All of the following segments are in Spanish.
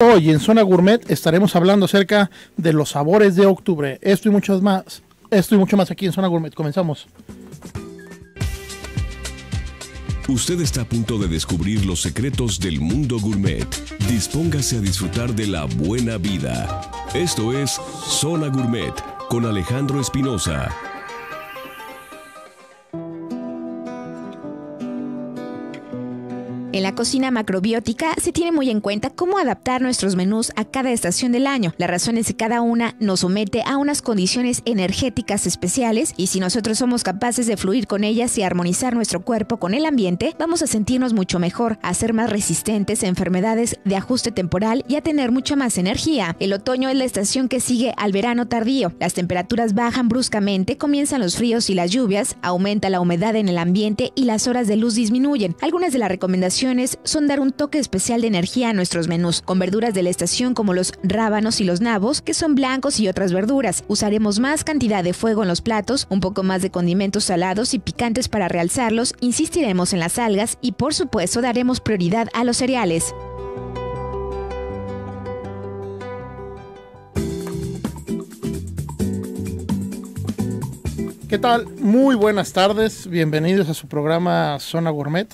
Hoy en Zona Gourmet estaremos hablando acerca de los sabores de octubre. Esto y muchos más. Esto y mucho más aquí en Zona Gourmet. Comenzamos. Usted está a punto de descubrir los secretos del mundo gourmet. Dispóngase a disfrutar de la buena vida. Esto es Zona Gourmet con Alejandro Espinosa. En la cocina macrobiótica se tiene muy en cuenta cómo adaptar nuestros menús a cada estación del año. La razón es que cada una nos somete a unas condiciones energéticas especiales y si nosotros somos capaces de fluir con ellas y armonizar nuestro cuerpo con el ambiente, vamos a sentirnos mucho mejor, a ser más resistentes a enfermedades de ajuste temporal y a tener mucha más energía. El otoño es la estación que sigue al verano tardío. Las temperaturas bajan bruscamente, comienzan los fríos y las lluvias, aumenta la humedad en el ambiente y las horas de luz disminuyen. Algunas de las recomendaciones son dar un toque especial de energía a nuestros menús, con verduras de la estación como los rábanos y los nabos, que son blancos y otras verduras. Usaremos más cantidad de fuego en los platos, un poco más de condimentos salados y picantes para realzarlos, insistiremos en las algas y por supuesto daremos prioridad a los cereales. ¿Qué tal? Muy buenas tardes, bienvenidos a su programa Zona Gourmet.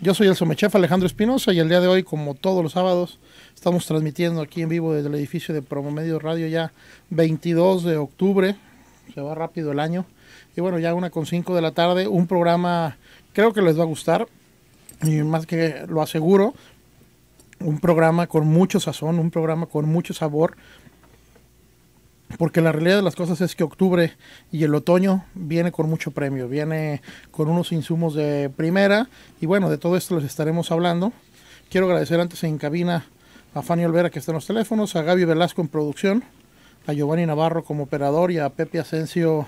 Yo soy el Somechef Alejandro Espinosa y el día de hoy, como todos los sábados, estamos transmitiendo aquí en vivo desde el edificio de Promomedio Radio ya 22 de octubre, se va rápido el año, y bueno, ya una con 5 de la tarde, un programa creo que les va a gustar, y más que lo aseguro, un programa con mucho sazón, un programa con mucho sabor, porque la realidad de las cosas es que octubre y el otoño viene con mucho premio, viene con unos insumos de primera y bueno, de todo esto les estaremos hablando. Quiero agradecer antes en cabina a Fanny Olvera que está en los teléfonos, a Gaby Velasco en producción, a Giovanni Navarro como operador y a Pepe Asensio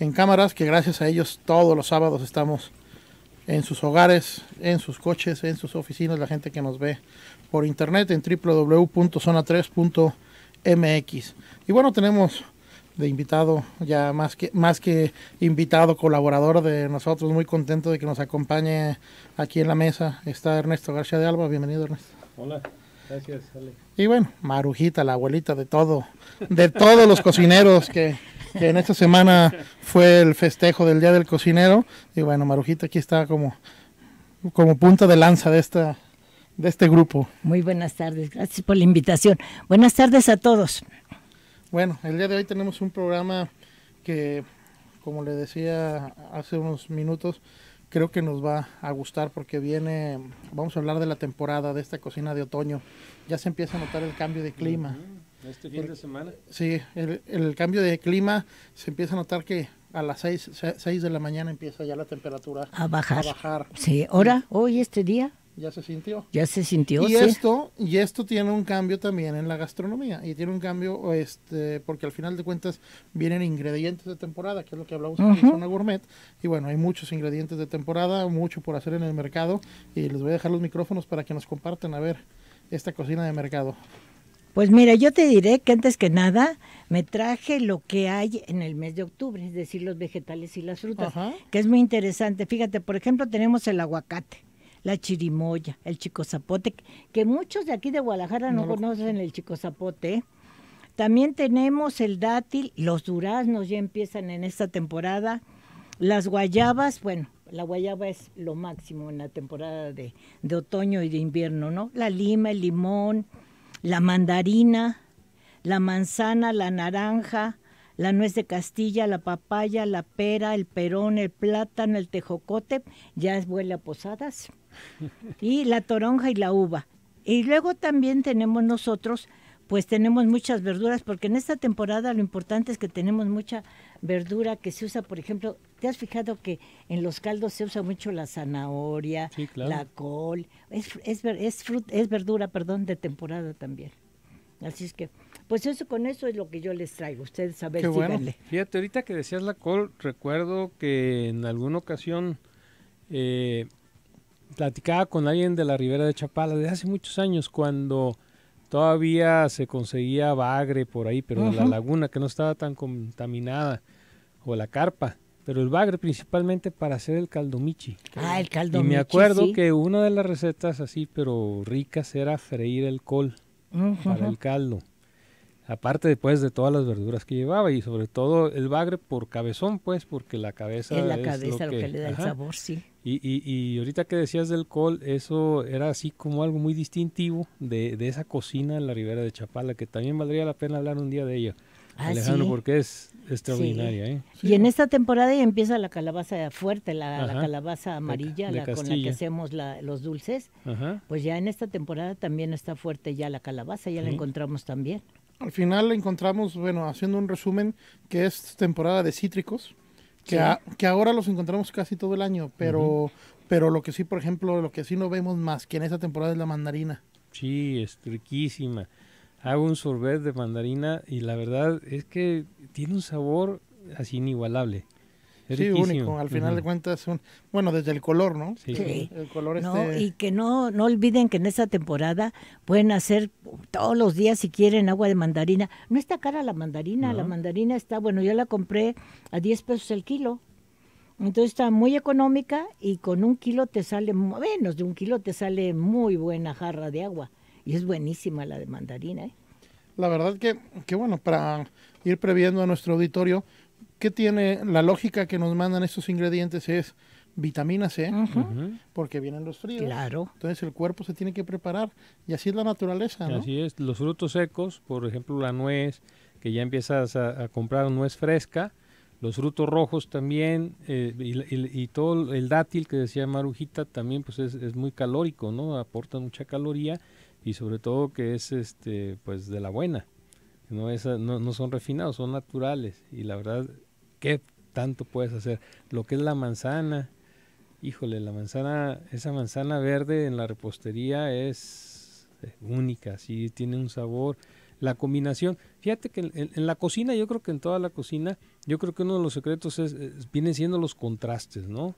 en cámaras, que gracias a ellos todos los sábados estamos en sus hogares, en sus coches, en sus oficinas, la gente que nos ve por internet en www.zona3.com MX. Y bueno, tenemos de invitado, ya más que, más que invitado, colaborador de nosotros, muy contento de que nos acompañe aquí en la mesa, está Ernesto García de Alba. Bienvenido, Ernesto. Hola. Gracias, Y bueno, Marujita, la abuelita de todo, de todos los cocineros que, que, en esta semana fue el festejo del Día del Cocinero. Y bueno, Marujita aquí está como, como punta de lanza de esta, de este grupo. Muy buenas tardes, gracias por la invitación. Buenas tardes a todos. Bueno, el día de hoy tenemos un programa que, como le decía hace unos minutos, creo que nos va a gustar porque viene, vamos a hablar de la temporada de esta cocina de otoño. Ya se empieza a notar el cambio de clima. Este fin de semana. Sí, el, cambio de clima se empieza a notar que a las 6, de la mañana empieza ya la temperatura a bajar. A bajar. Sí, ahora, hoy, este día, ya se sintió. Ya se sintió. Y esto, y esto tiene un cambio también en la gastronomía. Y tiene un cambio, este, porque al final de cuentas vienen ingredientes de temporada, que es lo que hablamos en la zona gourmet. Y bueno, hay muchos ingredientes de temporada, mucho por hacer en el mercado. Y les voy a dejar los micrófonos para que nos comparten a ver esta cocina de mercado. Pues mira, yo te diré que antes que nada me traje lo que hay en el mes de octubre, es decir, los vegetales y las frutas, que es muy interesante. Fíjate, por ejemplo, tenemos el aguacate la chirimoya, el chico zapote, que muchos de aquí de Guadalajara no, conocen el chico zapote. También tenemos el dátil, los duraznos ya empiezan en esta temporada, las guayabas, bueno, la guayaba es lo máximo en la temporada de, de otoño y de invierno, ¿no? La lima, el limón, la mandarina, la manzana, la naranja, la nuez de Castilla, la papaya, la pera, el perón, el plátano, el tejocote, ya huele a posadas, y la toronja y la uva. Y luego también tenemos nosotros, pues tenemos muchas verduras, porque en esta temporada lo importante es que tenemos mucha verdura que se usa, por ejemplo, ¿te has fijado que en los caldos se usa mucho la zanahoria, la col? Es, es, es, es, verdura, perdón, de temporada también. Así es que pues eso con eso es lo que yo les traigo. Ustedes saben. Fíjate, ahorita que decías la col, recuerdo que en alguna ocasión eh, platicaba con alguien de la Ribera de Chapala de hace muchos años cuando todavía se conseguía bagre por ahí, pero en la laguna que no estaba tan contaminada o la carpa pero el bagre principalmente para hacer el caldomichi. Ah, el caldomichi. Y me acuerdo que una de las recetas así, pero ricas, era freír el col para el caldo. Aparte después pues, de todas las verduras que llevaba y sobre todo el bagre por cabezón, pues, porque la cabeza es lo, que, le da el sabor, sí. Y, y, ahorita que decías del col, eso era así como algo muy distintivo de, esa cocina en la Ribera de Chapala, que también valdría la pena hablar un día de ella. Ah, Alejandro, porque es extraordinaria. ¿eh? Y en esta temporada ya empieza la calabaza fuerte, la, calabaza amarilla, la, con la que hacemos los dulces. Pues ya en esta temporada también está fuerte ya la calabaza, ya la encontramos también. Al final encontramos, bueno, haciendo un resumen, que es temporada de cítricos, que, ahora los encontramos casi todo el año, pero, pero lo que sí, por ejemplo, lo que sí no vemos más que en esa temporada es la mandarina. Sí, es riquísima. Hago un sorbet de mandarina y la verdad es que tiene un sabor así inigualable sí, único. Al final de cuentas, bueno, desde el color, ¿no? Sí. El color no, este Y que no, no olviden que en esta temporada pueden hacer todos los días, si quieren, agua de mandarina. No está cara la mandarina. La mandarina está, bueno, yo la compré a 10 pesos el kilo. Entonces está muy económica y con un kilo te sale, menos de un kilo te sale muy buena jarra de agua. Y es buenísima la de mandarina. ¿eh? La verdad que, que, bueno, para ir previendo a nuestro auditorio, que tiene? La lógica que nos mandan estos ingredientes es vitamina C, porque vienen los fríos. Claro. Entonces el cuerpo se tiene que preparar y así es la naturaleza. Así es, los frutos secos, por ejemplo la nuez, que ya empiezas a, comprar nuez fresca, los frutos rojos también eh, y, todo el dátil que decía Marujita también pues es, muy calórico, ¿no? Aporta mucha caloría y sobre todo que es este pues de la buena. No, es, no, no son refinados, son naturales y la verdad ¿Qué tanto puedes hacer? Lo que es la manzana, híjole, la manzana, esa manzana verde en la repostería es eh, única, sí, tiene un sabor. La combinación, fíjate que en, la cocina, yo creo que en toda la cocina, yo creo que uno de los secretos eh, vienen siendo los contrastes, ¿no?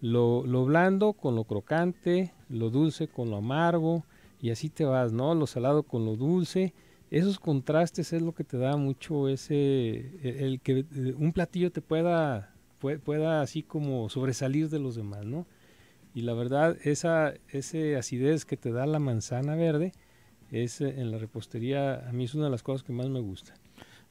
Lo, lo, blando con lo crocante, lo dulce con lo amargo, y así te vas, ¿no? Lo salado con lo dulce, esos contrastes es lo que te da mucho ese, e, el, que e, un platillo te pueda, pueda así como sobresalir de los demás, ¿no? Y la verdad, esa ese acidez que te da la manzana verde es e, en la repostería, a mí es una de las cosas que más me gusta.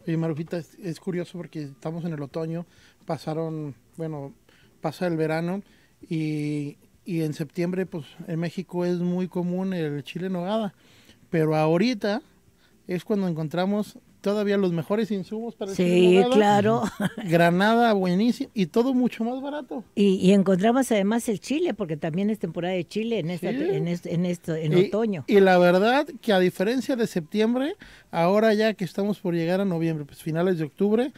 Oye, Marufita, es, curioso porque estamos en el otoño, pasaron, bueno, pasa el verano y, y en septiembre, pues en México es muy común el chile en nogada, pero ahorita es cuando encontramos todavía los mejores insumos para el Sí, claro. Granada, buenísimo, y todo mucho más barato. Y, encontramos además el chile, porque también es temporada de chile en, esta, en, esto, en otoño. Y la verdad que a diferencia de septiembre, ahora ya que estamos por llegar a noviembre, pues finales de octubre,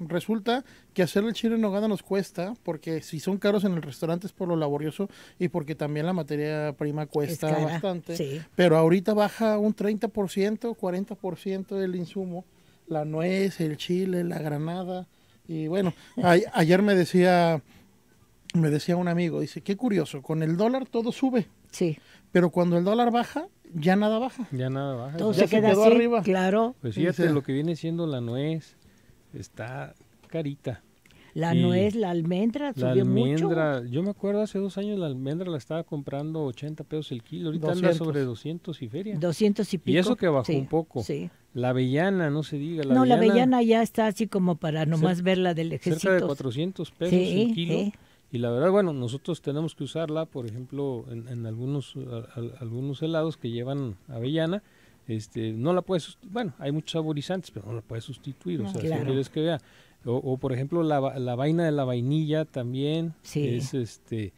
resulta que hacer el chile en nogada nos cuesta porque si son caros en el restaurante es por lo laborioso y porque también la materia prima cuesta bastante. Pero ahorita baja un 30%, 40% del insumo, la nuez, el chile, la granada. Y bueno, ayer me decía me decía un amigo, dice, qué curioso, con el dólar todo sube. Sí. Pero cuando el dólar baja, ya nada baja. Ya nada baja. Todo se, queda arriba. Claro. Pues lo que viene siendo la nuez, está carita. La nuez, la almendra, subió la almendra, Yo me acuerdo hace dos años la almendra la estaba comprando 80 pesos el kilo, ahorita anda sobre 200 y feria. 200 y pico. Y eso que bajó un poco. Sí. La avellana, no se diga. La no, la avellana ya está así como para nomás verla del ejército. Cerca de 400 pesos el kilo. Y la verdad, bueno, nosotros tenemos que usarla, por ejemplo, en, algunos, algunos helados que llevan avellana este, no la puedes, bueno, hay muchos saborizantes, pero no la puedes sustituir, o sea, si quieres que vea. O, por ejemplo, la, la, vaina de la vainilla también es este,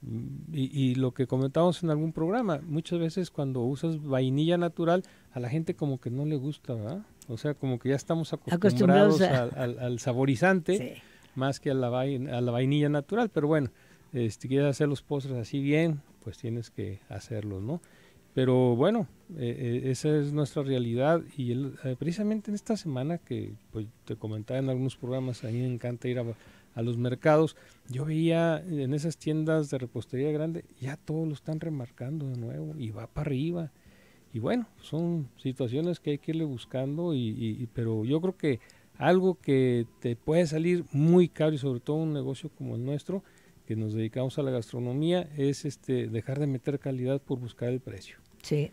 mm, y, lo que comentábamos en algún programa, muchas veces cuando usas vainilla natural, a la gente como que no le gusta, ¿verdad? O sea, como que ya estamos acostumbrados, al, saborizante más que a la, vaina, a la vainilla natural, pero bueno, si este, quieres hacer los postres así bien, pues tienes que hacerlos, ¿no? Pero bueno, eh, eh, esa es nuestra realidad y eh, precisamente en esta semana que pues, te comentaba en algunos programas, a mí me encanta ir a, los mercados, yo veía en esas tiendas de repostería grande, ya todos lo están remarcando de nuevo y va para arriba. Y bueno, son situaciones que hay que irle buscando, pero yo creo que algo que te puede salir muy caro y sobre todo un negocio como el nuestro, nos dedicamos a la gastronomía es este dejar de meter calidad por buscar el precio. Sí.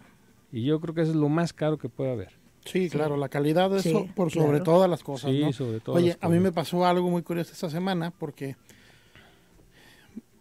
Y yo creo que eso es lo más caro que puede haber. Sí, claro, la calidad es eso por sobre todas las cosas. Sí, sobre todo Oye, a mí me pasó algo muy curioso esta semana porque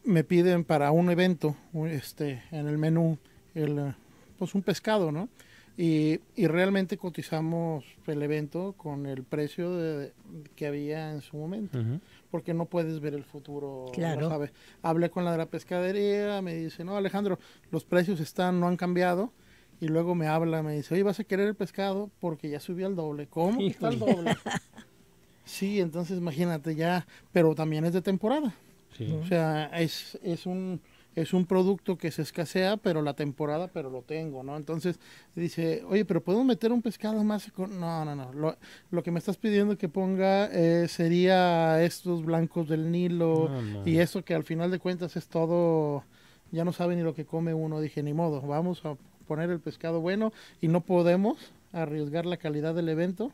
me piden para un evento este, en el menú el, pues un pescado, ¿no? Y, y, realmente cotizamos el evento con el precio de, que había en su momento. Ajá porque no puedes ver el futuro. Claro. No Hablé con la de la pescadería, me dice, no, Alejandro, los precios están, no han cambiado. Y luego me habla, me dice, oye, vas a querer el pescado porque ya subió al doble. ¿Cómo? Está al doble. sí, entonces imagínate ya, pero también es de temporada. Sí. O sea, es, es un es un producto que se escasea, pero la temporada, pero lo tengo, ¿no? Entonces dice, oye, pero podemos meter un pescado más. No, no, no. Lo, lo, que me estás pidiendo que ponga eh, sería estos blancos del Nilo y eso que al final de cuentas es todo, ya no sabe ni lo que come uno. Dije, ni modo, vamos a poner el pescado bueno y no podemos arriesgar la calidad del evento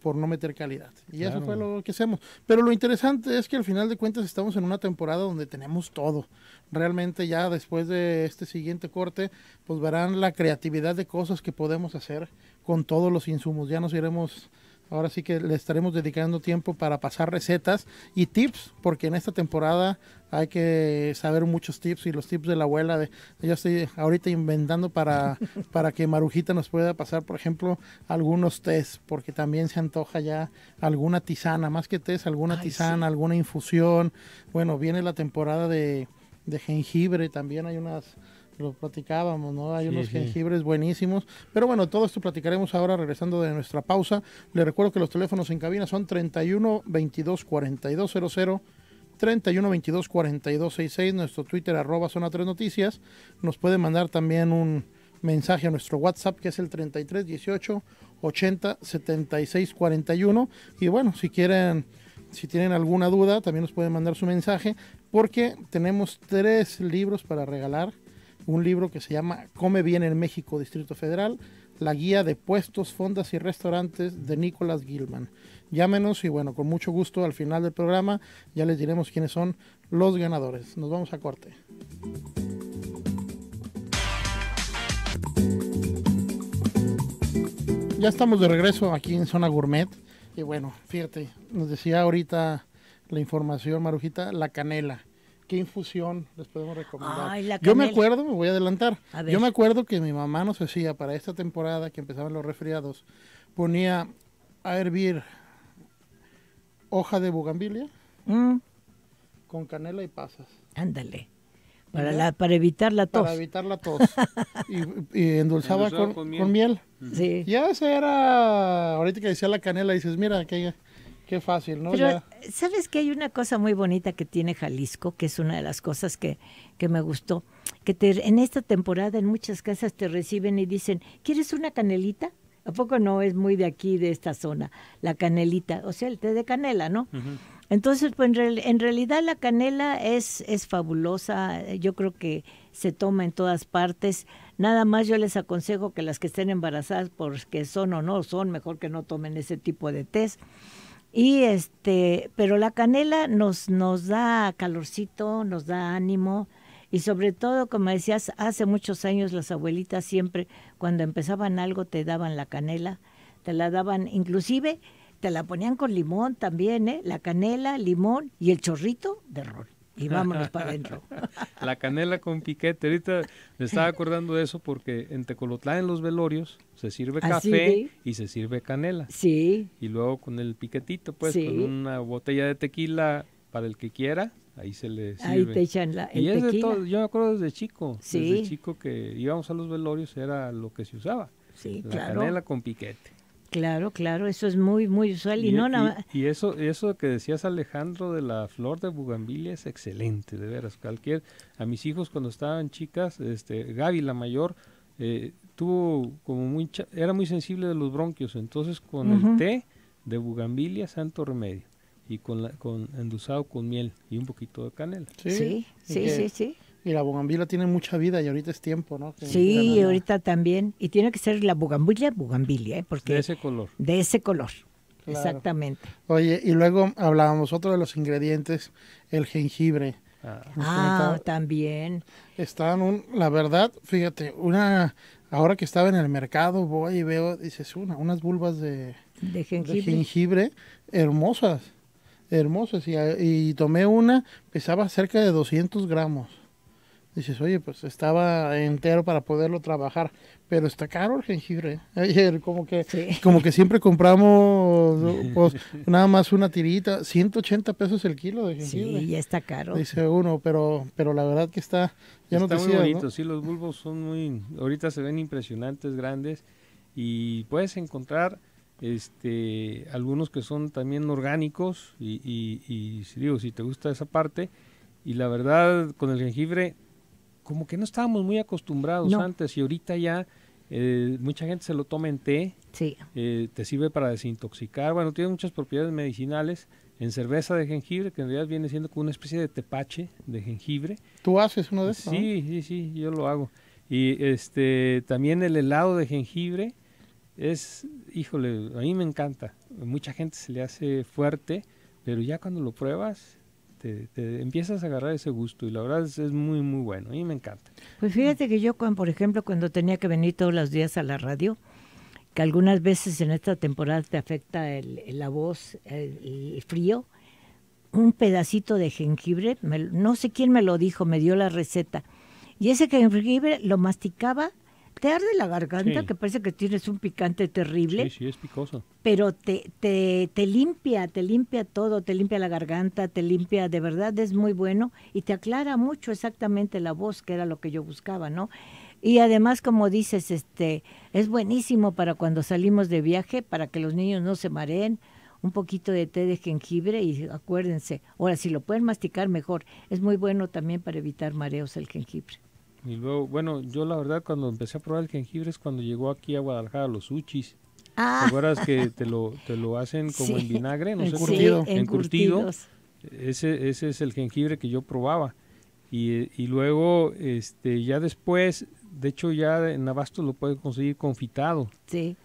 por no meter calidad. Y eso fue lo que hacemos. Pero lo interesante es que al final de cuentas estamos en una temporada donde tenemos todo. Realmente ya después de este siguiente corte, pues verán la creatividad de cosas que podemos hacer con todos los insumos. Ya nos iremos Ahora sí que le estaremos dedicando tiempo para pasar recetas y tips, porque en esta temporada hay que saber muchos tips y los tips de la abuela. yo estoy ahorita inventando para, para que Marujita nos pueda pasar, por ejemplo, algunos test, porque también se antoja ya alguna tisana, más que test, alguna tisana, alguna infusión. Bueno, viene la temporada de, de jengibre, también hay unas lo platicábamos, ¿no? Hay unos jengibres buenísimos. Pero bueno, todo esto platicaremos ahora regresando de nuestra pausa. Les recuerdo que los teléfonos en cabina son 31 22 42 00 31 22 42 66, nuestro Twitter arroba zona 3 noticias. Nos puede mandar también un mensaje a nuestro WhatsApp que es el 33 18 80 76 41. Y bueno, si quieren, si tienen alguna duda, también nos pueden mandar su mensaje porque tenemos tres libros para regalar un libro que se llama Come bien en México, Distrito Federal, la guía de puestos, fondas y restaurantes de Nicolás Gilman. Llámenos y bueno, con mucho gusto al final del programa ya les diremos quiénes son los ganadores. Nos vamos a corte. Ya estamos de regreso aquí en Zona Gourmet. Y bueno, fíjate, nos decía ahorita la información, Marujita, la canela. ¿Qué infusión les podemos recomendar? Yo me acuerdo, me voy a adelantar. Yo me acuerdo que mi mamá nos decía para esta temporada que empezaban los resfriados, ponía a hervir hoja de bugambilia mm. con canela y pasas. Ándale. Para, para evitar la tos. Para evitar la tos. y, endulzaba, con, miel. Sí. Ya ese era, ahorita que decía la canela, dices, mira, que Qué fácil, ¿no? ¿sabes que Hay una cosa muy bonita que tiene Jalisco, que es una de las cosas que, me gustó, que en esta temporada en muchas casas te reciben y dicen, ¿quieres una canelita? ¿A poco no es muy de aquí, de esta zona? La canelita, o sea, el té de canela, ¿no? Entonces, pues en, realidad la canela es, es fabulosa, yo creo que se toma en todas partes. Nada más yo les aconsejo que las que estén embarazadas, porque son o no son, mejor que no tomen ese tipo de test y este, pero la canela nos, nos da calorcito, nos da ánimo y sobre todo, como decías, hace muchos años las abuelitas siempre cuando empezaban algo te daban la canela, te la daban inclusive te la ponían con limón también, ¿eh? La canela, limón y el chorrito de rol y vámonos para adentro. La canela con piquete. Ahorita me estaba acordando de eso porque en Tecolotlán, en los velorios, se sirve ah, café y se sirve canela. Sí. Y luego con el piquetito, pues, con una botella de tequila para el que quiera, ahí se le sirve. Ahí te echan la, el y es de todo, yo me acuerdo desde chico, sí. desde chico que íbamos a los velorios, era lo que se usaba. Sí, la canela con piquete. Claro, claro, eso es muy, muy usual. Y, no e, y, y eso, eso que decías Alejandro de la flor de bugambilia es excelente, de veras. Cualquier, a mis hijos cuando estaban chicas, este, Gaby la mayor, eh, tuvo como muy, era muy sensible de los bronquios, entonces con el té de bugambilia, santo remedio, y con, la, con endulzado con miel y un poquito de canela. sí, sí. sí, sí. Y la bugambila tiene mucha vida y ahorita es tiempo, ¿no? sí, ahorita también. Y tiene que ser la bugambilia, bugambilia, ¿eh? Porque de ese color. De ese color. Exactamente. Oye, y luego hablábamos otro de los ingredientes, el jengibre. Ah, ah también. Están, la verdad, fíjate, una, ahora que estaba en el mercado, voy y veo, dices, una, unas bulbas de, jengibre. hermosas hermosas y, y, tomé una, pesaba cerca de 200 gramos dices, oye, pues estaba entero para poderlo trabajar, pero está caro el jengibre. ¿eh? Ayer como que como que siempre compramos pues, nada más una tirita, 180 pesos el kilo de jengibre. Sí, ya está caro. Dice uno, pero pero la verdad que está ya no te muy bonito, sí, los bulbos son muy ahorita se ven impresionantes, grandes y puedes encontrar este algunos que son también orgánicos y, y digo, si te gusta esa parte y la verdad con el jengibre como que no estábamos muy acostumbrados antes y ahorita ya eh, mucha gente se lo toma en té. Sí. Eh, te sirve para desintoxicar. Bueno, tiene muchas propiedades medicinales. En cerveza de jengibre, que en realidad viene siendo como una especie de tepache de jengibre. ¿Tú haces uno de esos? Sí, sí, sí, yo lo hago. Y este también el helado de jengibre es, híjole, a mí me encanta. mucha gente se le hace fuerte, pero ya cuando lo pruebas, te, empiezas a agarrar ese gusto y la verdad es, muy, muy bueno. y me encanta. Pues fíjate que yo, cuando, por ejemplo, cuando tenía que venir todos los días a la radio, que algunas veces en esta temporada te afecta la voz, el, frío, un pedacito de jengibre, no sé quién me lo dijo, me dio la receta. Y ese jengibre lo masticaba te arde la garganta, que parece que tienes un picante terrible. Sí, sí, es picoso. Pero te, te, te, limpia, te limpia todo, te limpia la garganta, te limpia, de verdad es muy bueno y te aclara mucho exactamente la voz, que era lo que yo buscaba, ¿no? Y además, como dices, este, es buenísimo para cuando salimos de viaje, para que los niños no se mareen, un poquito de té de jengibre y acuérdense, ahora si lo pueden masticar mejor, es muy bueno también para evitar mareos el jengibre. Y luego, bueno, yo la verdad cuando empecé a probar el jengibre es cuando llegó aquí a Guadalajara los uchis. Ah. ¿Te acuerdas que te lo, te lo hacen como en vinagre? No encurtido. encurtido. Ese, ese es el jengibre que yo probaba. Y, luego, este, ya después, de hecho ya en Abasto lo puedes conseguir confitado. Sí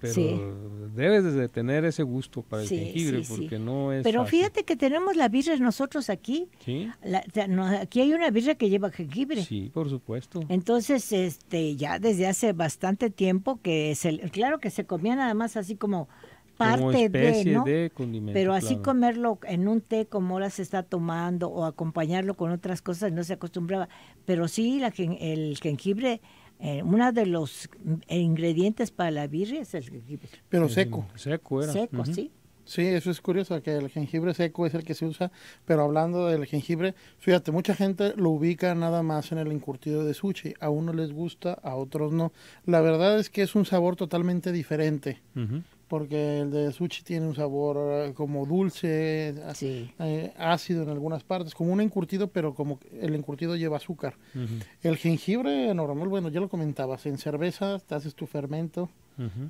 pero debes de tener ese gusto para el jengibre porque no es pero fíjate que tenemos la birra nosotros aquí la, aquí hay una birra que lleva jengibre sí por supuesto entonces este ya desde hace bastante tiempo que el claro que se comía nada más así como parte de, ¿no? pero así comerlo en un té como ahora se está tomando o acompañarlo con otras cosas no se acostumbraba pero sí la, el jengibre eh, uno de los ingredientes para la birria es el jengibre. Pero seco. Seco sí. Sí, eso es curioso, que el jengibre seco es el que se usa, pero hablando del jengibre, fíjate, mucha gente lo ubica nada más en el encurtido de sushi, a unos les gusta, a otros no. La verdad es que es un sabor totalmente diferente porque el de sushi tiene un sabor eh, como dulce, así eh, eh, ácido en algunas partes, como un encurtido, pero como el encurtido lleva azúcar. El jengibre normal, bueno, ya lo comentabas, en cerveza te haces tu fermento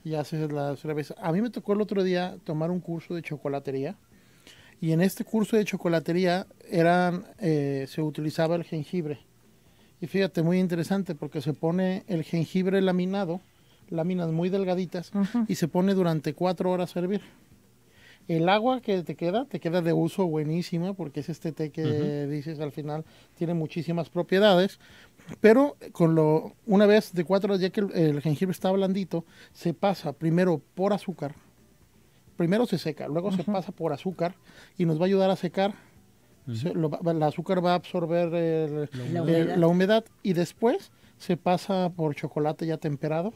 y haces la cerveza. A mí me tocó el otro día tomar un curso de chocolatería y en este curso de chocolatería eran, se utilizaba el jengibre. Y fíjate, muy interesante porque se pone el jengibre laminado láminas muy delgaditas, y se pone durante cuatro horas a hervir. El agua que te queda, te queda de uso buenísima, porque es este té que dices al final, tiene muchísimas propiedades, pero con lo, una vez de cuatro horas, ya que el, jengibre está blandito, se pasa primero por azúcar, primero se seca, luego se pasa por azúcar y nos va a ayudar a secar. el azúcar va a absorber la humedad y después se pasa por chocolate ya temperado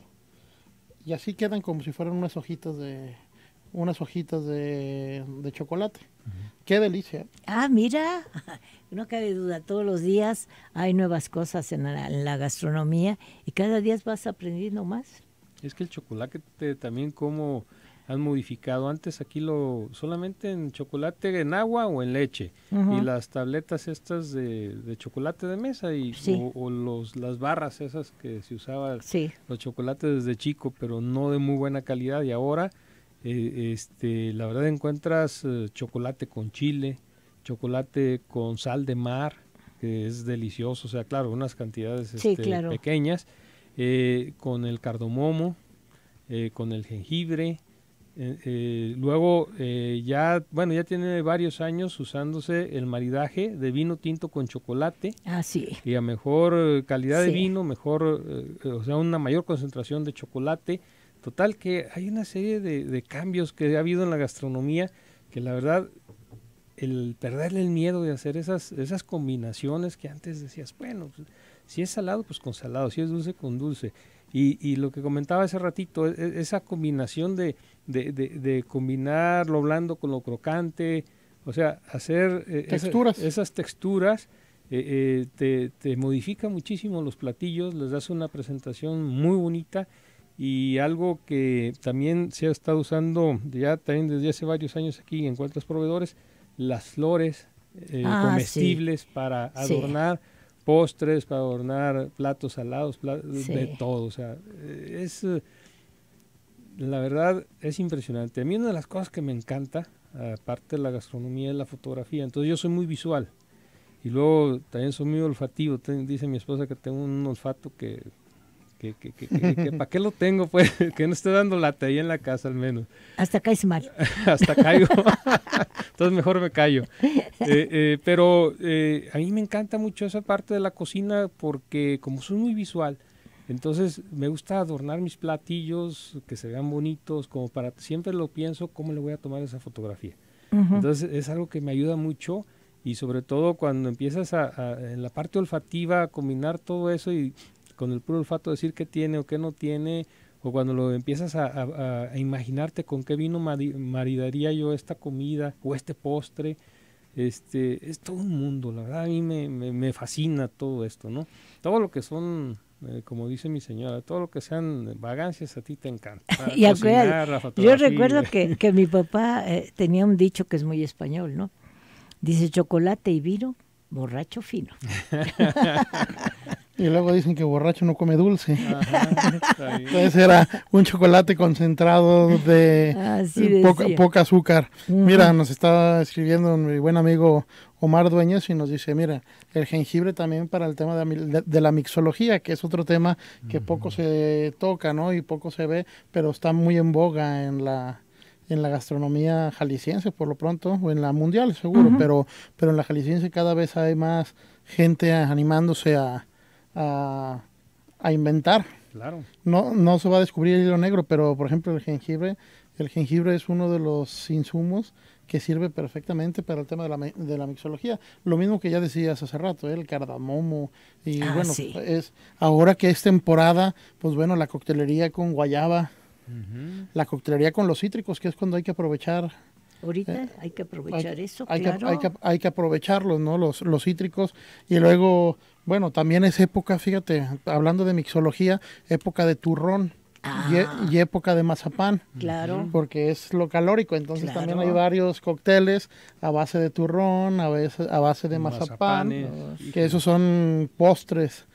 y así quedan como si fueran unas hojitas de unas hojitas de, chocolate. Qué delicia. Ah, mira, no cabe duda, todos los días hay nuevas cosas en la, en la gastronomía y cada día vas aprendiendo más. Es que el chocolate también como han modificado. Antes aquí lo solamente en chocolate, en agua o en leche. Y las tabletas estas de, chocolate de mesa y o, las barras esas que se usaba los chocolates desde chico, pero no de muy buena calidad. Y ahora, eh, este, la verdad encuentras eh, chocolate con chile, chocolate con sal de mar, que es delicioso. O sea, claro, unas cantidades este, pequeñas. Eh, con el cardomomo, con el jengibre, eh, eh, luego, eh, ya, bueno, ya tiene varios años usándose el maridaje de vino tinto con chocolate. Ah, Y a mejor calidad de vino, mejor, o sea, una mayor concentración de chocolate. Total, que hay una serie de, cambios que ha habido en la gastronomía que la verdad, el perderle el miedo de hacer esas, esas combinaciones que antes decías, bueno, pues, si es salado, pues con salado, si es dulce, con dulce. y lo que comentaba hace ratito, e, e, esa combinación de, de, combinar lo blando con lo crocante, o sea, hacer eh, Esas, texturas eh, eh, te, modifica muchísimo los platillos, les das una presentación muy bonita y algo que también se ha estado usando ya también desde hace varios años aquí en cuantos proveedores, las flores ah, comestibles para adornar. postres para adornar platos salados, de todo, o sea, es la verdad es impresionante. A mí una de las cosas que me encanta, aparte de la gastronomía, es la fotografía. Entonces yo soy muy visual. Y luego también soy muy olfativo. dice mi esposa que tengo un olfato que, que, que, ¿para qué lo tengo? Pues que no esté dando lata ahí en la casa al menos. Hasta caes mal. Hasta caigo. Entonces mejor me callo. Eh, eh, pero eh, a mí me encanta mucho esa parte de la cocina porque como soy muy visual, entonces me gusta adornar mis platillos, que se vean bonitos, como para, siempre lo pienso, ¿cómo le voy a tomar esa fotografía? Entonces es algo que me ayuda mucho y sobre todo cuando empiezas a, en la parte olfativa a combinar todo eso y con el puro olfato decir qué tiene o qué no tiene, o cuando lo empiezas a, imaginarte con qué vino maridaría yo esta comida o este postre, este, es todo un mundo, la verdad a mí me fascina todo esto, ¿no? Todo lo que son eh, como dice mi señora, todo lo que sean vagancias a ti te encanta. yo recuerdo que, mi papá eh, tenía un dicho que es muy español, ¿no? Dice chocolate y vino, borracho fino. Y luego dicen que borracho no come dulce. Entonces era un chocolate concentrado de, eh, poca, azúcar. Mira, nos está escribiendo mi buen amigo Omar Dueñas y nos dice, mira, el jengibre también para el tema de, la mixología, que es otro tema que poco se toca, ¿no? Y poco se ve, pero está muy en boga en la en la gastronomía jalisciense por lo pronto, o en la mundial seguro, pero, pero en la jalisciense cada vez hay más gente animándose a, a, inventar. Claro. No, no se va a descubrir el hilo negro, pero por ejemplo el jengibre, el jengibre es uno de los insumos que sirve perfectamente para el tema de la, mixología. Lo mismo que ya decías hace rato, ¿eh? el cardamomo. Y ah, bueno, es, ahora que es temporada, pues bueno, la coctelería con guayaba, la coctelería con los cítricos, que es cuando hay que aprovechar. Ahorita eh, hay que aprovechar eso, claro. hay, que, aprovecharlos, ¿no? Los, los cítricos. Y luego bueno, también es época, fíjate, hablando de mixología, época de turrón. Y, e, ah. época de mazapán. Claro. Porque es lo calórico. Entonces también hay varios cócteles a base de turrón, a, veces, a base de mazapán, que esos son postres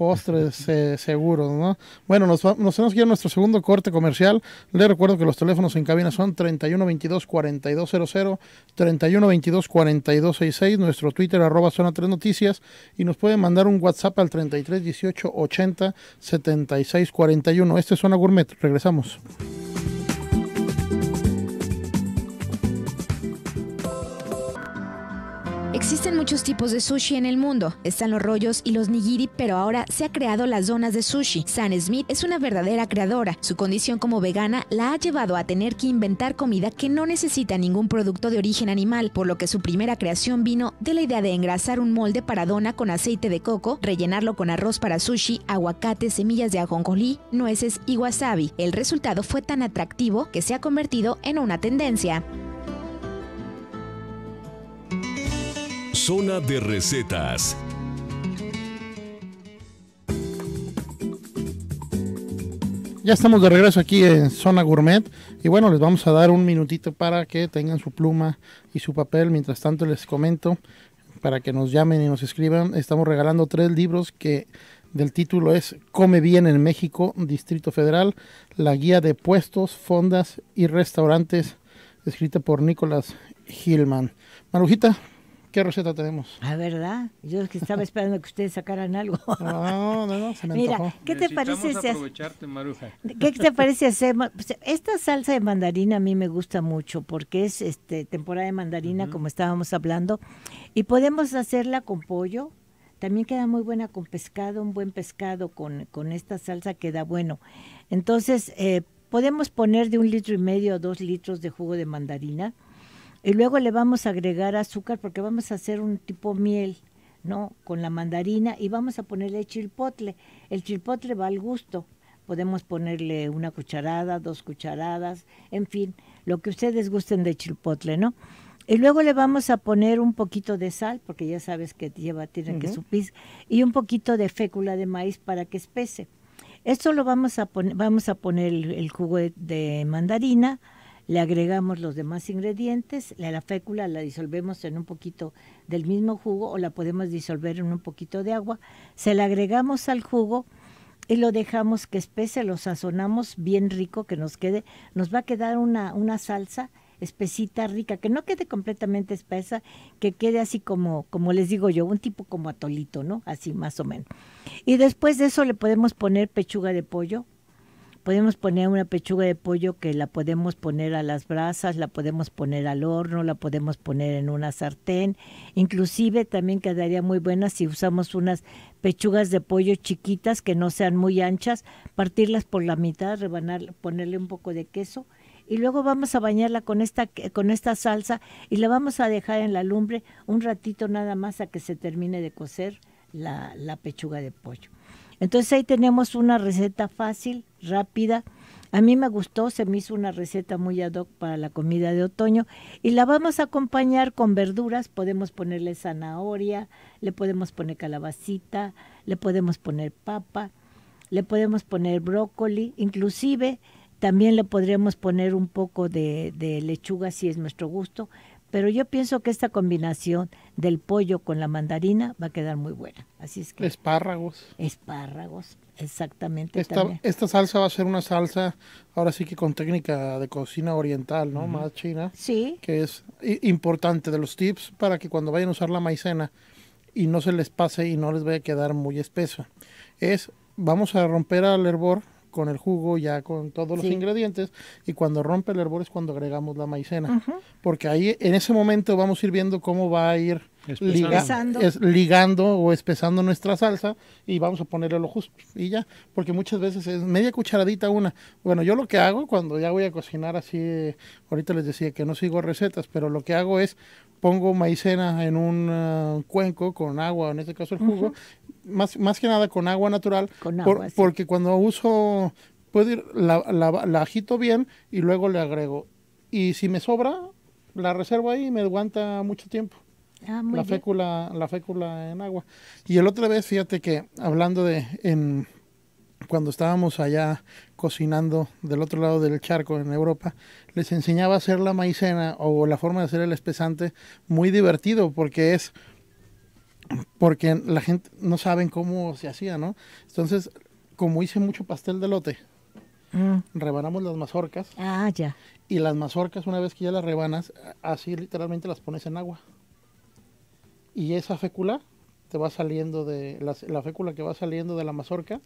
postres eh, seguro, seguros, ¿no? Bueno, nos, nos tenemos que ir a nuestro segundo corte comercial. Les recuerdo que los teléfonos en cabina son 3122-4200, 3122-4266, nuestro Twitter arroba zona 3 noticias y nos pueden mandar un WhatsApp al 41. Este es Zona Gourmet. Regresamos. Existen muchos tipos de sushi en el mundo. Están los rollos y los nigiri, pero ahora se ha creado las zonas de sushi. San Smith es una verdadera creadora. Su condición como vegana la ha llevado a tener que inventar comida que no necesita ningún producto de origen animal, por lo que su primera creación vino de la idea de engrasar un molde para dona con aceite de coco, rellenarlo con arroz para sushi, aguacate, semillas de ajonjolí, nueces y wasabi. El resultado fue tan atractivo que se ha convertido en una tendencia. Zona de Recetas. Ya estamos de regreso aquí en Zona Gourmet y bueno, les vamos a dar un minutito para que tengan su pluma y su papel. Mientras tanto les comento para que nos llamen y nos escriban. Estamos regalando tres libros que del título es Come bien en México, Distrito Federal, la guía de puestos, fondas y restaurantes escrita por Nicolás gilman Marujita, ¿Qué receta tenemos? Ah, ¿verdad? Yo que estaba esperando que ustedes sacaran algo. no, no, no, se me Mira, ¿qué te parece Maruja. ¿Qué te parece hacer? Pues, esta salsa de mandarina a mí me gusta mucho porque es este temporada de mandarina, como estábamos hablando, y podemos hacerla con pollo. También queda muy buena con pescado, un buen pescado con, con esta salsa queda bueno. Entonces, eh, podemos poner de un litro y medio a dos litros de jugo de mandarina y luego le vamos a agregar azúcar porque vamos a hacer un tipo miel, ¿no? Con la mandarina y vamos a ponerle chilpotle. El chilpotle va al gusto. Podemos ponerle una cucharada, dos cucharadas, en fin, lo que ustedes gusten de chilpotle, ¿no? Y luego le vamos a poner un poquito de sal, porque ya sabes que lleva, tiene que y un poquito de fécula de maíz para que espese. Esto lo vamos a poner, vamos a poner el, juguete jugo de mandarina, le agregamos los demás ingredientes, la, fécula la disolvemos en un poquito del mismo jugo o la podemos disolver en un poquito de agua, se la agregamos al jugo y lo dejamos que espese, lo sazonamos bien rico, que nos quede, nos va a quedar una, una salsa espesita, rica, que no quede completamente espesa, que quede así como, como les digo yo, un tipo como atolito, ¿no? Así más o menos. Y después de eso le podemos poner pechuga de pollo, podemos poner una pechuga de pollo que la podemos poner a las brasas, la podemos poner al horno, la podemos poner en una sartén. Inclusive también quedaría muy buena si usamos unas pechugas de pollo chiquitas que no sean muy anchas, partirlas por la mitad, rebanar, ponerle un poco de queso y luego vamos a bañarla con esta con esta salsa y la vamos a dejar en la lumbre un ratito nada más a que se termine de cocer la, la pechuga de pollo. Entonces ahí tenemos una receta fácil rápida. A mí me gustó, se me hizo una receta muy ad hoc para la comida de otoño y la vamos a acompañar con verduras. Podemos ponerle zanahoria, le podemos poner calabacita, le podemos poner papa, le podemos poner brócoli, inclusive también le podríamos poner un poco de, de lechuga si es nuestro gusto. Pero yo pienso que esta combinación del pollo con la mandarina va a quedar muy buena. Así es que. Espárragos. Espárragos. Exactamente. Esta, salsa va a ser una salsa, ahora sí que con técnica de cocina oriental, ¿no? Más china. Sí. Que es importante de los tips para que cuando vayan a usar la maicena y no se les pase y no les vaya a quedar muy espesa. Es, vamos a romper al hervor con el jugo, ya con todos los ingredientes, y cuando rompe el hervor es cuando agregamos la maicena, porque ahí en ese momento vamos a ir viendo cómo va a ir es ligando o espesando nuestra salsa y vamos a ponerle lo justo y ya, porque muchas veces es media cucharadita una. Bueno, yo lo que hago cuando ya voy a cocinar así, ahorita les decía que no sigo recetas, pero lo que hago es pongo maicena en un eh, cuenco con agua, en este caso el jugo, más, más que nada con agua natural, porque cuando uso, puedo ir, la, la agito bien y luego le agrego. Y si me sobra, la reservo ahí y me aguanta mucho tiempo. Ah, la, fécula, la fécula en agua. Y el otra vez, fíjate que hablando de en, cuando estábamos allá cocinando del otro lado del charco en Europa, les enseñaba a hacer la maicena o la forma de hacer el espesante muy divertido porque es porque la gente no saben cómo se hacía, ¿no? Entonces, como hice mucho pastel de lote, mm. rebanamos las mazorcas. Ah, ya. Y las mazorcas, una vez que ya las rebanas, así literalmente las pones en agua y esa fécula te va saliendo de la, fécula que va saliendo de la mazorca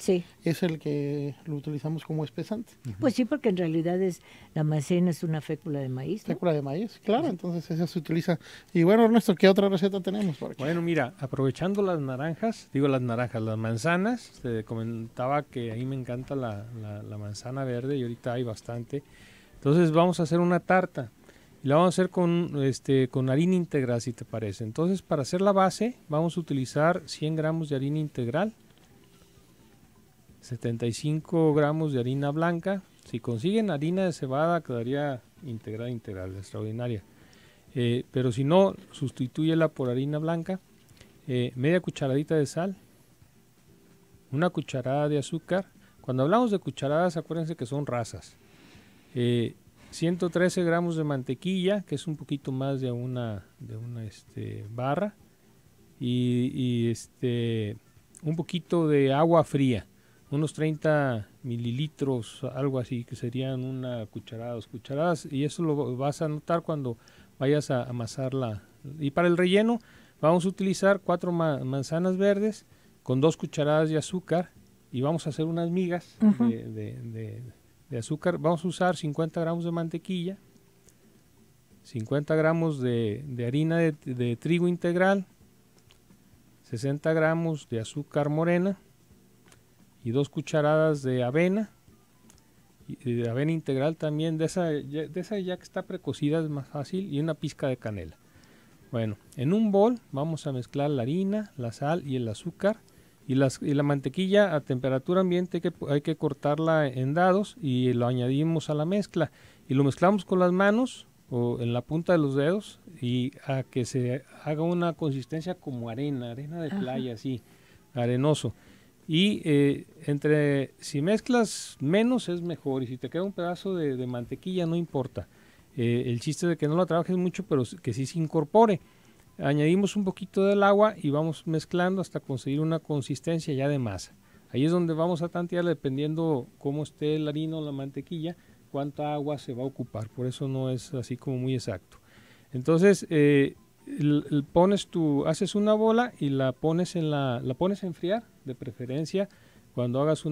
es el que lo utilizamos como espesante. Pues sí, porque en realidad es la macena es una fécula de maíz. Fécula de maíz, claro, entonces esa se utiliza. Y bueno, Ernesto, ¿qué otra receta tenemos? Bueno, mira, aprovechando las naranjas, digo las naranjas, las manzanas, te comentaba que a mí me encanta la, la manzana verde y ahorita hay bastante. Entonces vamos a hacer una tarta y la vamos a hacer con, este, con harina integral, si te parece. Entonces, para hacer la base, vamos a utilizar 100 gramos de harina integral, 75 gramos de harina blanca. Si consiguen harina de cebada, quedaría integral, integral, extraordinaria. Eh, pero si no, sustituyela por harina blanca, eh, media cucharadita de sal, una cucharada de azúcar. Cuando hablamos de cucharadas, acuérdense que son rasas eh, 113 gramos de mantequilla, que es un poquito más de una, de una este, barra, y, este, un poquito de agua fría, unos 30 mililitros, algo así, que serían una cucharada, dos cucharadas, y eso lo vas a notar cuando vayas a amasarla. Y para el relleno vamos a utilizar cuatro manzanas verdes con dos cucharadas de azúcar y vamos a hacer unas migas de, de de azúcar. Vamos a usar 50 gramos de mantequilla, 50 gramos de, harina de, trigo integral, 60 gramos de azúcar morena y 2 cucharadas de avena. de avena integral también, de esa, de esa ya que está precocida es más fácil, y una pizca de canela. Bueno, en un bol vamos a mezclar la harina, la sal y el azúcar y, la mantequilla a temperatura ambiente hay que, hay que cortarla en dados y lo añadimos a la mezcla. Y lo mezclamos con las manos o en la punta de los dedos y a que se haga una consistencia como arena, arena de playa, así, arenoso. Y eh, entre, si mezclas menos es mejor, y si te queda un pedazo de, mantequilla no importa. Eh, el chiste de que no la trabajes mucho, pero que sí se incorpore añadimos un poquito del agua y vamos mezclando hasta conseguir una consistencia ya de masa. Ahí es donde vamos a tantear dependiendo cómo esté el harina o la mantequilla, cuánta agua se va a ocupar. Por eso no es así como muy exacto. Entonces, eh, pones haces una bola y la pones en la, pones a enfriar, de preferencia. Cuando hagas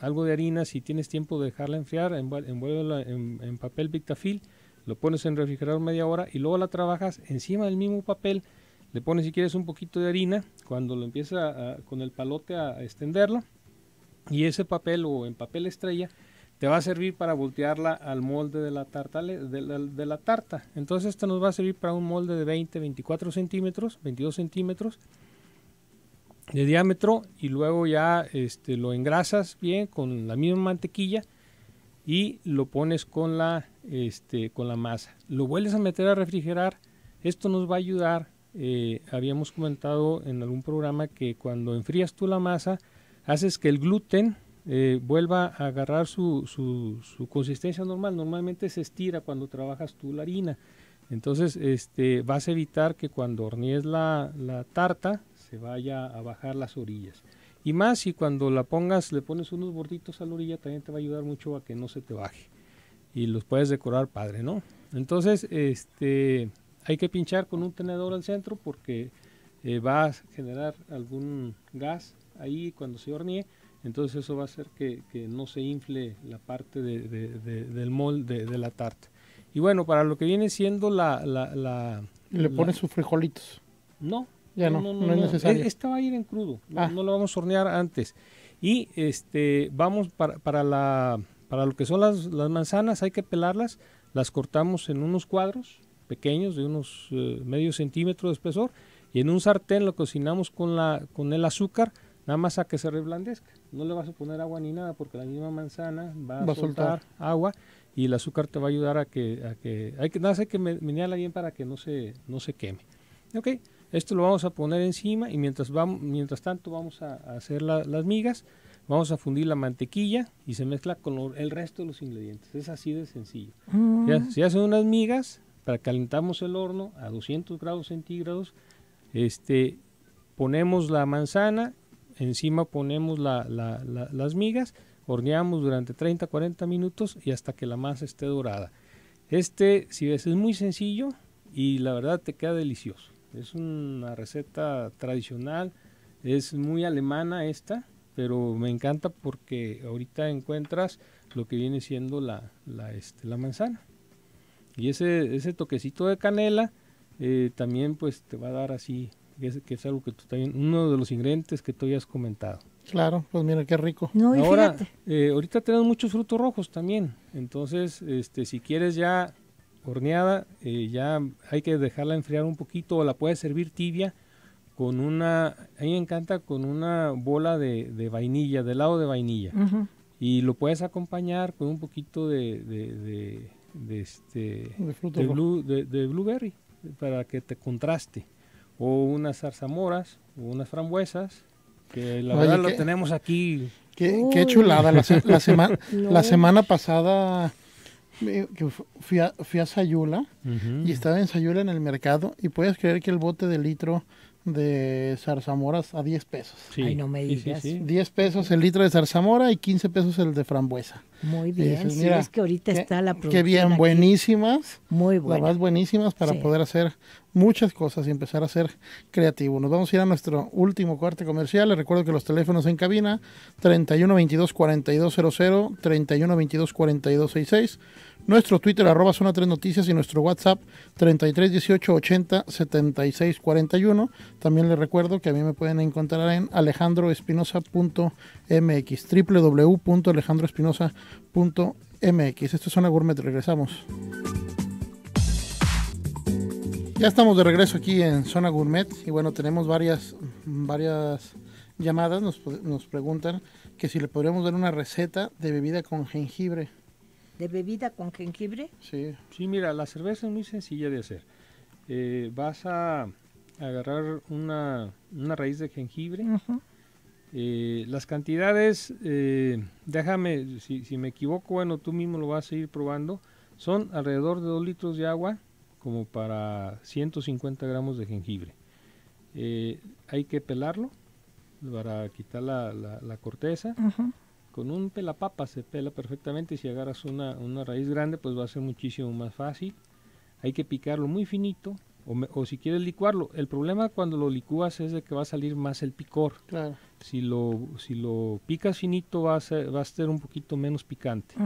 algo de harina, si tienes tiempo de dejarla enfriar, envuélvela en, en papel pictafil lo pones en refrigerador media hora y luego la trabajas encima del mismo papel, le pones si quieres un poquito de harina cuando lo empiezas con el palote a extenderlo y ese papel o en papel estrella te va a servir para voltearla al molde de la, tarta, de la, tarta. Entonces esto nos va a servir para un molde de 20, 24 centímetros, 22 centímetros de diámetro y luego ya este, lo engrasas bien con la misma mantequilla y lo pones este, con la, masa. Lo vuelves a meter a refrigerar. Esto nos va a ayudar. Eh, habíamos comentado en algún programa que cuando enfrías tú la masa, haces que el gluten eh, vuelva a agarrar su, consistencia normal. Normalmente se estira cuando trabajas tú la harina. Entonces este, vas a evitar que cuando hornees la tarta se vaya a bajar las orillas. Y más si cuando la pongas, le pones unos borditos a la orilla, también te va a ayudar mucho a que no se te baje. Y los puedes decorar padre, ¿no? Entonces, este, hay que pinchar con un tenedor al centro porque eh, va a generar algún gas ahí cuando se hornee. Entonces eso va a hacer que, no se infle la parte del molde de la tarta. Y bueno, para lo que viene siendo la... ¿Le pones sus frijolitos? No, ya no, no, es necesario. E, esta va a ir en crudo, no, lo ah. vamos a hornear antes. Y este vamos para, la, para lo que son las, manzanas, hay que pelarlas, las cortamos en unos cuadros pequeños de unos eh, medio centímetro de espesor y en un sartén lo cocinamos con, la, con el azúcar nada más a que se reblandezca. No le vas a poner agua ni nada porque la misma manzana va, a soltar, agua y el azúcar te va a ayudar a que, a que hay que nada más hay que menearla bien para que no se no se queme. Okay. Esto lo vamos a poner encima y mientras, vamos, mientras tanto vamos a, hacer las migas, vamos a fundir la mantequilla y se mezcla con el resto de los ingredientes. Es así de sencillo. Mm. se hacen unas migas, para calentamos el horno a 200 grados centígrados, este, ponemos la manzana, encima ponemos las migas, horneamos durante 30-40 minutos y hasta que la masa esté dorada. Este, si ves, es muy sencillo y la verdad te queda delicioso. Es una receta tradicional, es muy alemana esta, pero me encanta porque ahorita encuentras lo que viene siendo la, la, este, la manzana. Y ese, ese toquecito de canela eh, también pues te va a dar así, que es, algo que tú también, uno de los ingredientes que tú ya has comentado. Claro, pues mira qué rico. No, Ahora, eh, ahorita tenemos muchos frutos rojos también, entonces este, si quieres ya horneada, eh, ya hay que dejarla enfriar un poquito o la puedes servir tibia con una, a mí me encanta con una bola de, vainilla, de lado de vainilla. Y lo puedes acompañar con un poquito de, de, este, de, de, blueberry para que te contraste. O unas zarzamoras, o unas frambuesas, que la verdad lo tenemos aquí. Qué, chulada. La, semana, la, la semana pasada que fui a, Sayula y estaba en Sayula en el mercado y puedes creer que el bote de litro de zarzamoras a 10 pesos. Ay, no me digas. 10 pesos el litro de zarzamora y 15 pesos el de frambuesa. Muy bien, si mira, que ahorita está la producción. Qué bien, buenísimas. Muy buenas. Las buenísimas para poder hacer muchas cosas y empezar a ser creativo. Nos vamos a ir a nuestro último corte comercial. Les recuerdo que los teléfonos en cabina 31 22 42 00, 31 22 42 66 nuestro Twitter arroba zona 3 noticias y nuestro WhatsApp 3318807641. También les recuerdo que a mí me pueden encontrar en alejandroespinosa.mx, www.alejandroespinosa.mx. Esto es Zona Gourmet, regresamos. Ya estamos de regreso aquí en Zona Gourmet y bueno, tenemos varias, varias llamadas, nos, nos preguntan que si le podríamos dar una receta de bebida con jengibre de bebida con jengibre? Sí, mira, la cerveza es muy sencilla de hacer. Eh, vas a agarrar una, una raíz de jengibre. Eh, las cantidades, eh, déjame, si, me equivoco, bueno, tú mismo lo vas a ir probando. Son alrededor de 2 litros de agua, como para 150 gramos de jengibre. hay que pelarlo para quitar la, la, corteza. Con un pelapapa se pela perfectamente si agarras una, raíz grande pues va a ser muchísimo más fácil. Hay que picarlo muy finito o, si quieres licuarlo. El problema cuando lo licúas es de que va a salir más el picor. Si lo, si lo picas finito va a, ser, va a ser un poquito menos picante.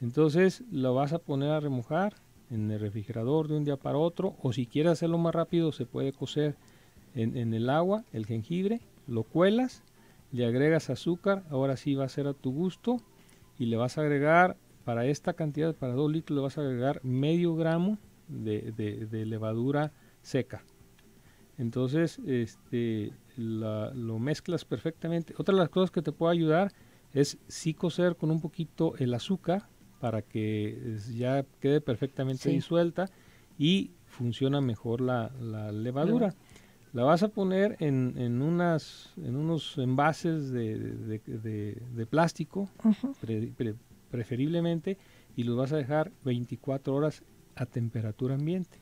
Entonces lo vas a poner a remojar en el refrigerador de un día para otro o si quieres hacerlo más rápido se puede cocer en, en el agua el jengibre, lo cuelas le agregas azúcar, ahora sí va a ser a tu gusto y le vas a agregar para esta cantidad, para dos litros, le vas a agregar medio gramo de, levadura seca. Entonces, este, lo mezclas perfectamente. Otra de las cosas que te puede ayudar es sí cocer con un poquito el azúcar para que ya quede perfectamente disuelta y funciona mejor la, levadura la vas a poner en, en, unas, en unos envases de, plástico, preferiblemente, y los vas a dejar 24 horas a temperatura ambiente.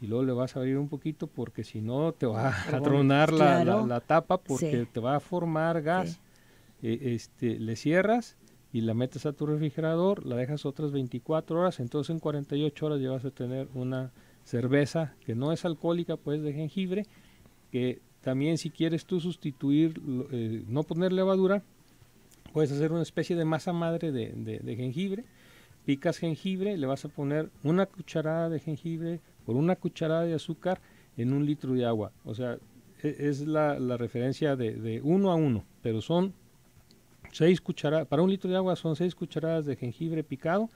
Y luego le vas a abrir un poquito porque si no te va ah, a tronar la, tapa porque te va a formar gas. Eh, este, le cierras y la metes a tu refrigerador, la dejas otras 24 horas, entonces en 48 horas vas a tener una cerveza que no es alcohólica, pues de jengibre, que también si quieres tú sustituir, eh, no poner levadura, puedes hacer una especie de masa madre de, jengibre. Picas jengibre, le vas a poner una cucharada de jengibre por una cucharada de azúcar en un litro de agua. O sea, e, es, la, referencia de, de uno a uno, pero son seis cucharadas, para un litro de agua son seis cucharadas de jengibre picado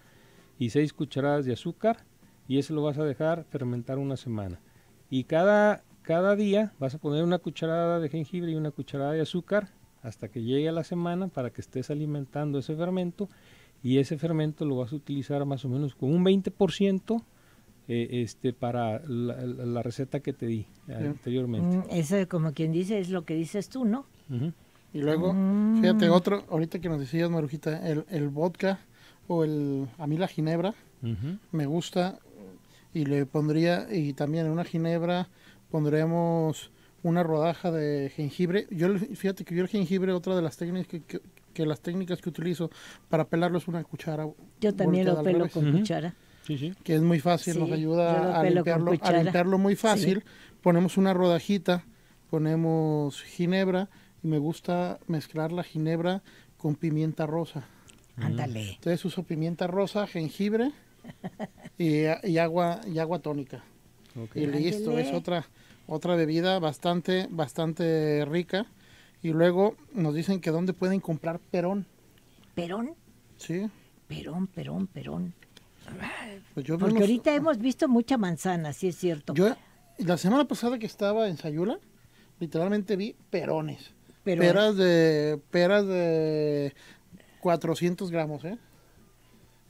y seis cucharadas de azúcar y eso lo vas a dejar fermentar una semana. Y cada cada día vas a poner una cucharada de jengibre y una cucharada de azúcar hasta que llegue a la semana para que estés alimentando ese fermento y ese fermento lo vas a utilizar más o menos con un 20% eh, este, para la, receta que te di anteriormente. ese mm, eso, como quien dice, es lo que dices tú, ¿no? Y luego, mm. fíjate, otro, ahorita que nos decías, Marujita, el, vodka o el, a mí la ginebra, me gusta y le pondría, y también una ginebra pondremos una rodaja de jengibre. Yo, fíjate que yo el jengibre, otra de las técnicas que, las técnicas que utilizo para pelarlo es una cuchara. Yo también lo pelo con cuchara. Que es muy fácil, nos ayuda a limpiarlo, a limpiarlo, muy fácil. Ponemos una rodajita, ponemos ginebra y me gusta mezclar la ginebra con pimienta rosa. Ah. Ándale. Entonces uso pimienta rosa, jengibre y agua, y agua tónica. Y listo, es otra, otra bebida bastante, bastante rica. Y luego nos dicen que dónde pueden comprar Perón. ¿Perón? Sí. Perón, Perón, Perón. Pues Porque ahorita hemos visto mucha manzana, sí es cierto. Yo la semana pasada que estaba en Sayula, literalmente vi perones. Peras de peras de 400 gramos, ¿eh?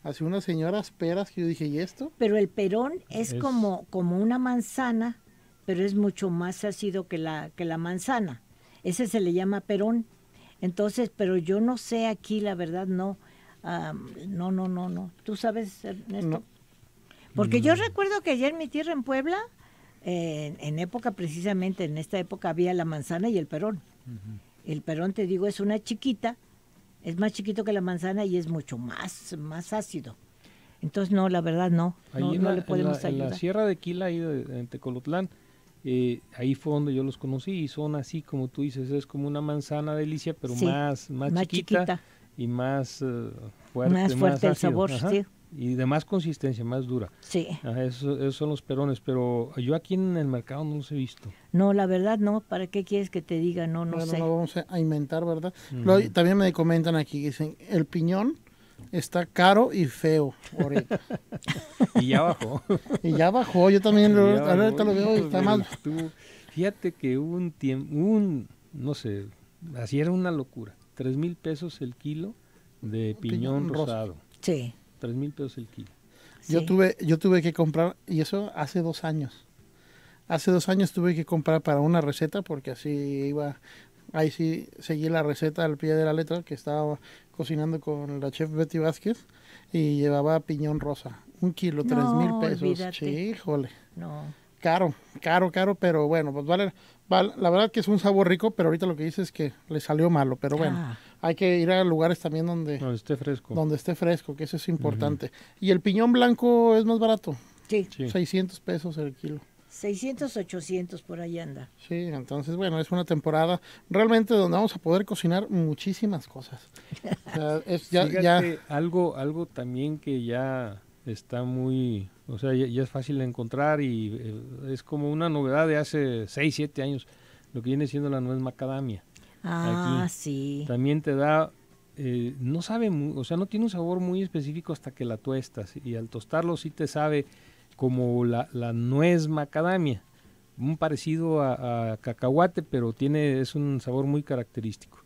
Hace unas señoras peras que yo dije, ¿y esto? Pero el perón es, Como, como una manzana, pero es mucho más ácido que la, que la manzana. Ese se le llama perón. Entonces, pero yo no sé aquí, la verdad, no. no, no, no, no. ¿Tú sabes, Ernesto? Porque yo mm. recuerdo que ayer mi tierra en Puebla, en época precisamente, en esta época había la manzana y el perón. El perón, te digo, es una chiquita es más chiquito que la manzana y es mucho más, más ácido. Entonces, no, la verdad no. Ahí no, le podemos En la Sierra de Quila, ahí en Tecolotlán, eh, ahí fue donde yo los conocí y son así como tú dices, es como una manzana delicia, pero más, más, chiquita, y más, eh, fuerte, más fuerte. el sabor, sí y de más consistencia, más dura. Sí. Ah, esos, son los perones, pero yo aquí en el mercado no los he visto. No, la verdad no, ¿para qué quieres que te diga? No, no sé. No vamos a inventar, ¿verdad? también me comentan aquí, dicen, el piñón está caro y feo y ya bajó. y ya bajó, yo también lo, ahorita lo veo y está mal. fíjate que un tiempo, un, no sé, así era una locura, tres mil pesos el kilo de piñón, rosado. Sí. 3 mil pesos el kilo. Yo, tuve, yo tuve que comprar, y eso hace dos años. Hace dos años tuve que comprar para una receta porque así iba, ahí sí seguí la receta al pie de la letra que estaba cocinando con la chef Betty Vázquez y llevaba piñón rosa. Un kilo, tres mil pesos. Híjole. No. Caro, caro, caro, pero bueno, pues vale, La verdad que es un sabor rico, pero ahorita lo que dice es que le salió malo, pero bueno. Ah hay que ir a lugares también donde, esté fresco. Donde esté fresco, que eso es importante. ¿Y el piñón blanco es más barato? Sí. 600 pesos el kilo. 600, 800 por ahí anda. Sí, entonces bueno, es una temporada realmente donde vamos a poder cocinar muchísimas cosas. es ya, algo algo también que ya está muy, o sea, ya, es fácil de encontrar y eh, es como una novedad de hace 6, 7 años, lo que viene siendo la nuez macadamia. Ah, sí. También te da, eh, no sabe, o sea, no tiene un sabor muy específico hasta que la tuestas y al tostarlo sí te sabe como la, nuez macadamia, un parecido a, cacahuate, pero tiene es un sabor muy característico.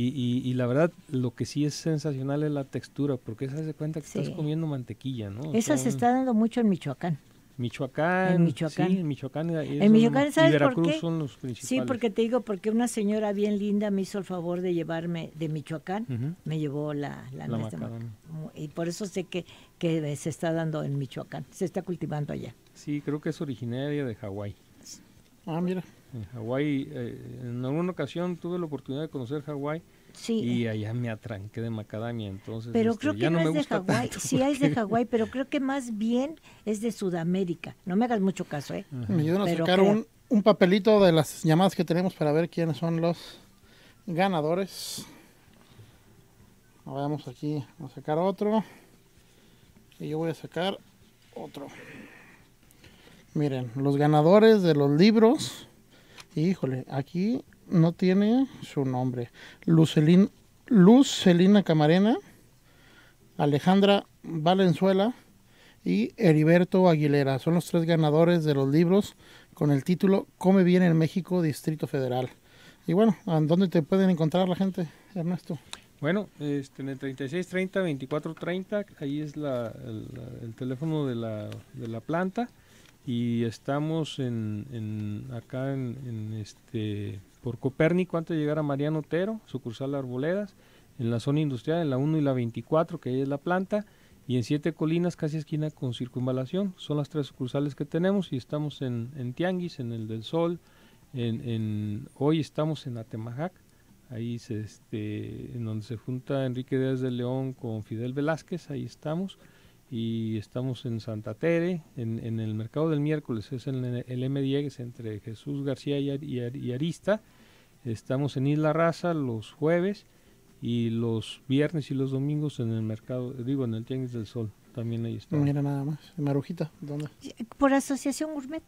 Y, la verdad, lo que sí es sensacional es la textura, porque se hace cuenta que estás comiendo mantequilla, ¿no? Esa se está dando mucho en Michoacán. Michoacán. Sí, en Michoacán. Veracruz Son los principales. Sí, porque te digo, porque una señora bien linda me hizo el favor de llevarme de Michoacán, me llevó la, la, Y por eso sé que, que se está dando en Michoacán, se está cultivando allá. Sí, creo que es originaria de Hawái. Ah, mira. En Hawái, eh, en alguna ocasión tuve la oportunidad de conocer Hawái y allá me atranqué de macadamia, entonces. Pero este, creo que no, es de Hawái. Sí, es de Hawái, pero creo que más bien es de Sudamérica. No me hagas mucho caso, ¿eh? Me ayudan a sacar un, un papelito de las llamadas que tenemos para ver quiénes son los ganadores. Vamos aquí a sacar otro. Y yo voy a sacar otro. Miren, los ganadores de los libros. Híjole, aquí no tiene su nombre. Lucelina Luz Celina Camarena, Alejandra Valenzuela y Heriberto Aguilera. Son los tres ganadores de los libros con el título Come bien en México, Distrito Federal. Y bueno, dónde te pueden encontrar la gente, Ernesto? Bueno, este, en el 3630-2430, ahí es la, el, teléfono de la, de la planta y estamos en, acá en este por Copérnico antes de llegar a Mariano Otero, sucursal Arboledas, en la zona industrial, en la 1 y la 24, que ahí es la planta, y en Siete Colinas, casi esquina con Circunvalación. Son las tres sucursales que tenemos y estamos en, Tianguis, en el del Sol, en, en hoy estamos en Atemajac, ahí se, este, en donde se junta Enrique Díaz de León con Fidel Velázquez, ahí estamos y estamos en Santa Tere, en, el mercado del miércoles, es el, M10 entre Jesús García y, Arista. Estamos en Isla Raza los jueves y los viernes y los domingos en el mercado, digo, en el Tianguis del Sol. También ahí está. Mira nada más, en Marujita, ¿dónde? Por Asociación Gourmet.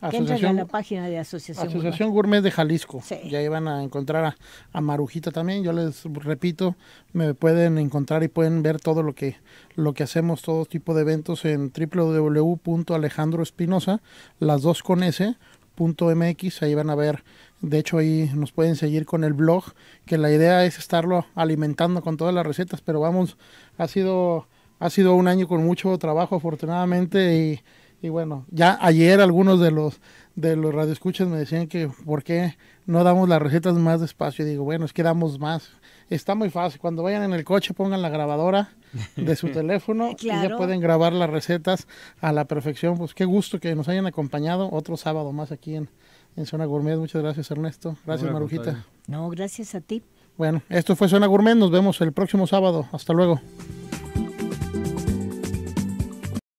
Asociación, en la página de Asociación, Asociación Gourmet. de Jalisco. Ya Y a encontrar a, Marujita también. Yo les repito, me pueden encontrar y pueden ver todo lo que, lo que hacemos, todo tipo de eventos en www.alejandroespinosa, las dos con S, MX. Ahí van a ver de hecho, ahí nos pueden seguir con el blog, que la idea es estarlo alimentando con todas las recetas, pero vamos, ha sido, ha sido un año con mucho trabajo afortunadamente y y bueno, ya ayer algunos de los de los radioescuchas me decían que por qué no damos las recetas más despacio. Y digo, bueno, es que damos más. Está muy fácil. Cuando vayan en el coche pongan la grabadora de su teléfono y ya pueden grabar las recetas a la perfección. Pues qué gusto que nos hayan acompañado otro sábado más aquí en, Zona Gourmet. Muchas gracias Ernesto. Gracias Marujita. No, gracias a ti. Bueno, esto fue Zona Gourmet. Nos vemos el próximo sábado. Hasta luego.